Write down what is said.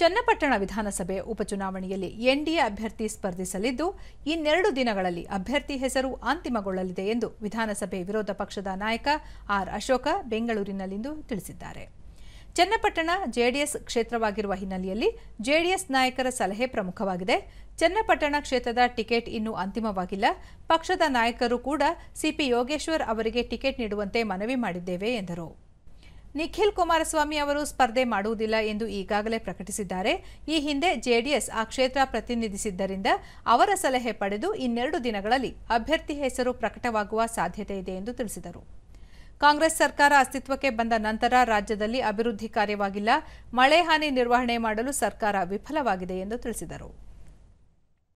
ಚನ್ನಪಟ್ಟಣ ವಿಧಾನಸಭೆ ಉಪಚುನಾವಣೆಯಲ್ಲಿ ಎನ್ಡಿಎ ಅಭ್ಯರ್ಥಿ ಸ್ಪರ್ಧಿಸಲಿದ್ದು ಇನ್ನೆರಡು ದಿನಗಳಲ್ಲಿ ಅಭ್ಯರ್ಥಿ ಹೆಸರು ಅಂತಿಮಗೊಳ್ಳಲಿದೆ ಎಂದು ವಿಧಾನಸಭೆ ವಿರೋಧ ಪಕ್ಷದ ನಾಯಕ ಆರ್ ಅಶೋಕ ಬೆಂಗಳೂರಿನಲ್ಲಿಂದು ತಿಳಿಸಿದ್ದಾರೆ ಚನ್ನಪಟ್ಟಣ ಜೆಡಿಎಸ್ ಕ್ಷೇತ್ರವಾಗಿರುವ ಹಿನ್ನೆಲೆಯಲ್ಲಿ ಜೆಡಿಎಸ್ ನಾಯಕರ ಸಲಹೆ ಪ್ರಮುಖವಾಗಿದೆ ಚನ್ನಪಟ್ಟಣ ಕ್ಷೇತ್ರದ ಟಿಕೆಟ್ ಇನ್ನೂ ಅಂತಿಮವಾಗಿಲ್ಲ ಪಕ್ಷದ ನಾಯಕರು ಕೂಡ ಸಿಪಿ ಯೋಗೇಶ್ವರ್ ಅವರಿಗೆ ಟಿಕೆಟ್ ನೀಡುವಂತೆ ಮನವಿ ಮಾಡಿದ್ದೇವೆ ಎಂದರು ನಿಖಿಲ್ ಕುಮಾರಸ್ವಾಮಿ ಅವರು ಸ್ಪರ್ಧೆ ಮಾಡುವುದಿಲ್ಲ ಎಂದು ಈಗಾಗಲೇ ಪ್ರಕಟಿಸಿದ್ದಾರೆ ಈ ಹಿಂದೆ ಜೆಡಿಎಸ್ ಆ ಕ್ಷೇತ್ರ ಪ್ರತಿನಿಧಿಸಿದ್ದರಿಂದ ಅವರ ಸಲಹೆ ಪಡೆದು ಇನ್ನೆರಡು ದಿನಗಳಲ್ಲಿ ಅಭ್ಯರ್ಥಿ ಹೆಸರು ಪ್ರಕಟವಾಗುವ ಸಾಧ್ಯತೆ ಇದೆ ಎಂದು ತಿಳಿಸಿದರು ಕಾಂಗ್ರೆಸ್ ಸರ್ಕಾರ ಅಸ್ತಿತ್ವಕ್ಕೆ ಬಂದ ನಂತರ ರಾಜ್ಯದಲ್ಲಿ ಅಭಿವೃದ್ಧಿ ಕಾರ್ಯವಾಗಿಲ್ಲ ಮಳೆ ಹಾನಿ ನಿರ್ವಹಣೆ ಮಾಡಲು ಸರ್ಕಾರ ವಿಫಲವಾಗಿದೆ ಎಂದು ತಿಳಿಸಿದರು